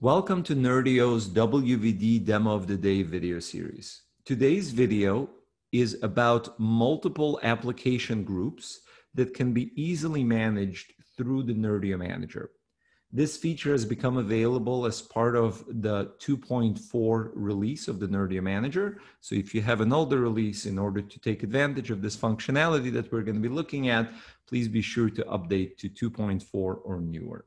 Welcome to Nerdio's WVD Demo of the Day video series. Today's video is about multiple application groups that can be easily managed through the Nerdio Manager. This feature has become available as part of the 2.4 release of the Nerdio Manager. So if you have an older release, in order to take advantage of this functionality that we're going to be looking at, please be sure to update to 2.4 or newer.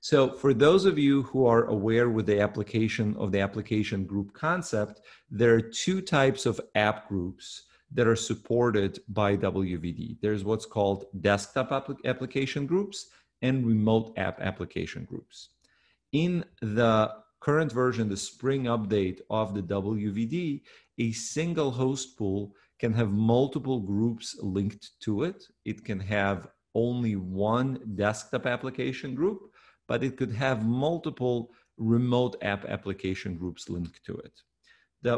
So for those of you who are aware with the application of the application group concept, there are two types of app groups that are supported by WVD. There's what's called desktop app- application groups and remote app application groups. In the current version, the spring update of the WVD, a single host pool can have multiple groups linked to it. It can have only one desktop application group but it could have multiple remote app application groups linked to it.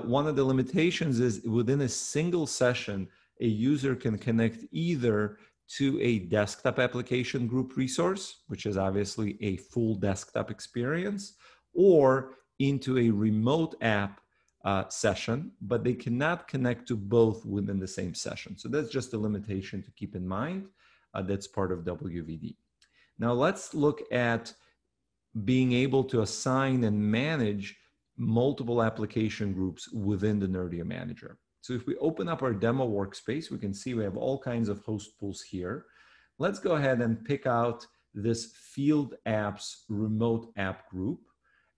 one of the limitations is within a single session, a user can connect either to a desktop application group resource, which is obviously a full desktop experience, or into a remote app uh, session, but they cannot connect to both within the same session. So that's just a limitation to keep in mind. Uh, that's part of WVD. Now let's look at being able to assign and manage multiple application groups within the Nerdia manager. So if we open up our demo workspace, we can see we have all kinds of host pools here. Let's go ahead and pick out this field apps remote app group.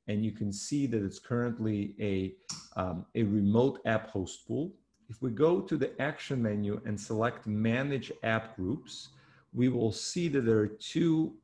And you can see that it's currently a, um, a remote app host pool. If we go to the action menu and select manage app groups, we will see that there are two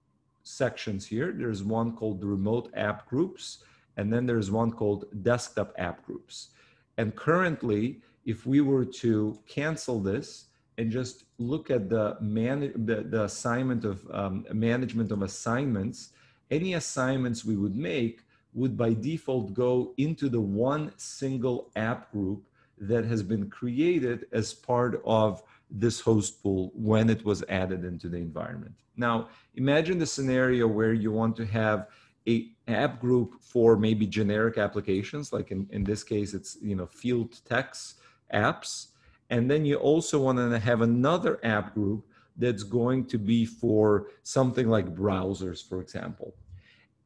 sections here. There's one called remote app groups, and then there's one called desktop app groups. And currently, if we were to cancel this and just look at the, the, the assignment of um, management of assignments, any assignments we would make would by default go into the one single app group that has been created as part of this host pool when it was added into the environment. Now, imagine the scenario where you want to have a app group for maybe generic applications, like in, in this case, it's you know field text apps. And then you also want to have another app group that's going to be for something like browsers, for example.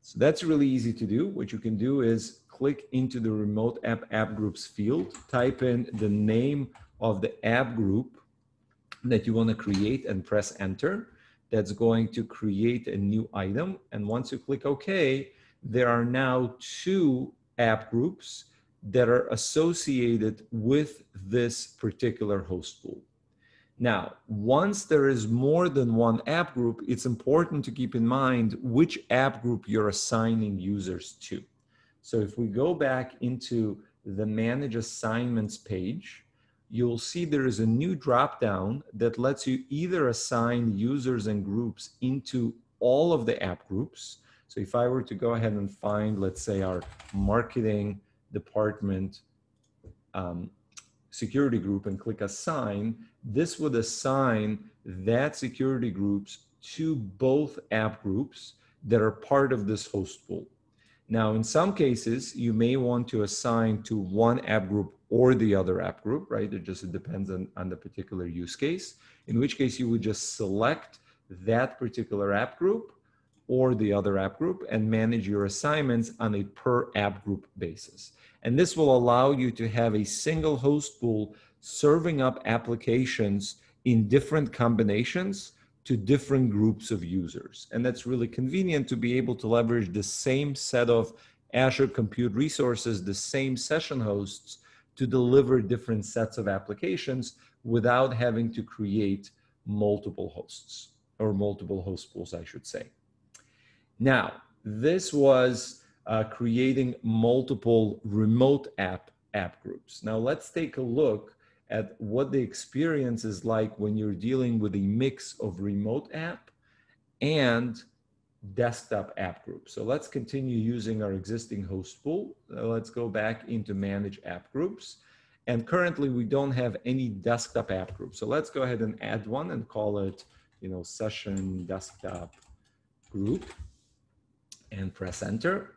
So that's really easy to do. What you can do is click into the remote app app groups field, type in the name of the app group that you want to create and press enter. That's going to create a new item. And once you click OK, there are now two app groups that are associated with this particular host pool. Now, once there is more than one app group, it's important to keep in mind which app group you're assigning users to. So if we go back into the manage assignments page, you'll see there is a new dropdown that lets you either assign users and groups into all of the app groups. So if I were to go ahead and find, let's say our marketing department um, security group and click assign, this would assign that security groups to both app groups that are part of this host pool. Now, in some cases, you may want to assign to one app group or the other app group, right? It just depends on, on the particular use case, in which case you would just select that particular app group or the other app group and manage your assignments on a per app group basis. And this will allow you to have a single host pool serving up applications in different combinations to different groups of users. And that's really convenient to be able to leverage the same set of Azure compute resources, the same session hosts to deliver different sets of applications without having to create multiple hosts or multiple host pools, I should say. Now, this was uh, creating multiple remote app app groups. Now let's take a look at what the experience is like when you're dealing with a mix of remote app and desktop app group. So let's continue using our existing host pool. Uh, let's go back into manage app groups. And currently we don't have any desktop app group. So let's go ahead and add one and call it, you know, session desktop group and press enter.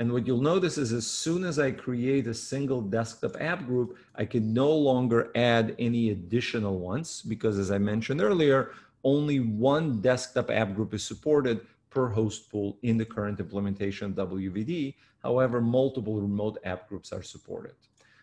And what you'll notice is as soon as I create a single desktop app group, I can no longer add any additional ones because as I mentioned earlier, only one desktop app group is supported per host pool in the current implementation of WVD. However, multiple remote app groups are supported.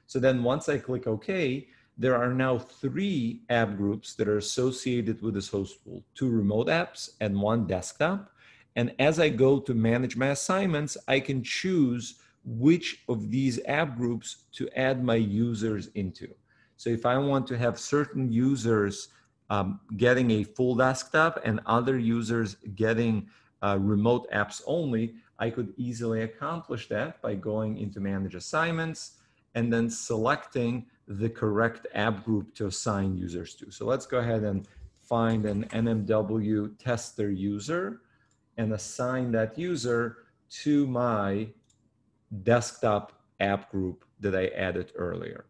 So then once I click OK, there are now three app groups that are associated with this host pool, two remote apps and one desktop. And as I go to manage my assignments, I can choose which of these app groups to add my users into. So if I want to have certain users um, getting a full desktop and other users getting uh, remote apps only, I could easily accomplish that by going into manage assignments and then selecting the correct app group to assign users to. So let's go ahead and find an NMW tester user and assign that user to my desktop app group that I added earlier,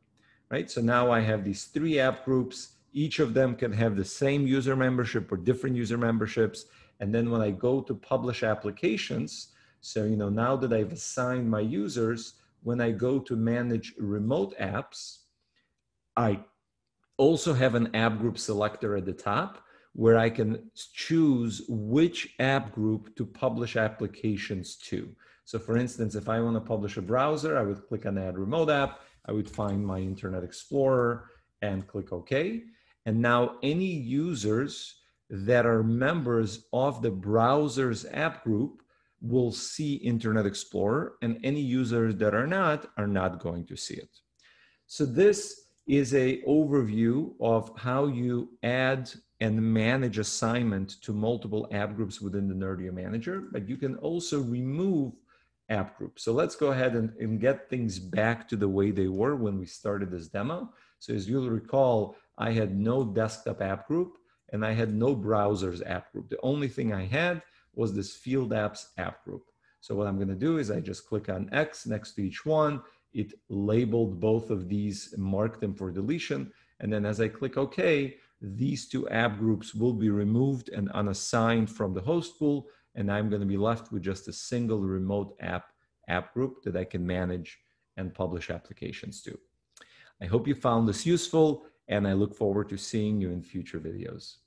right? So now I have these three app groups. Each of them can have the same user membership or different user memberships. And then when I go to publish applications, so, you know, now that I've assigned my users, when I go to manage remote apps, I also have an app group selector at the top where I can choose which app group to publish applications to. So for instance, if I want to publish a browser, I would click on add remote app, I would find my Internet Explorer and click OK. And now any users that are members of the browser's app group will see Internet Explorer and any users that are not are not going to see it. So this is a overview of how you add and manage assignment to multiple app groups within the Nerdio manager, but you can also remove app groups. So let's go ahead and, and get things back to the way they were when we started this demo. So as you'll recall, I had no desktop app group and I had no browsers app group. The only thing I had was this field apps app group. So what I'm gonna do is I just click on X next to each one. It labeled both of these, marked them for deletion. And then as I click okay, these two app groups will be removed and unassigned from the host pool. And I'm going to be left with just a single remote app app group that I can manage and publish applications to. I hope you found this useful and I look forward to seeing you in future videos.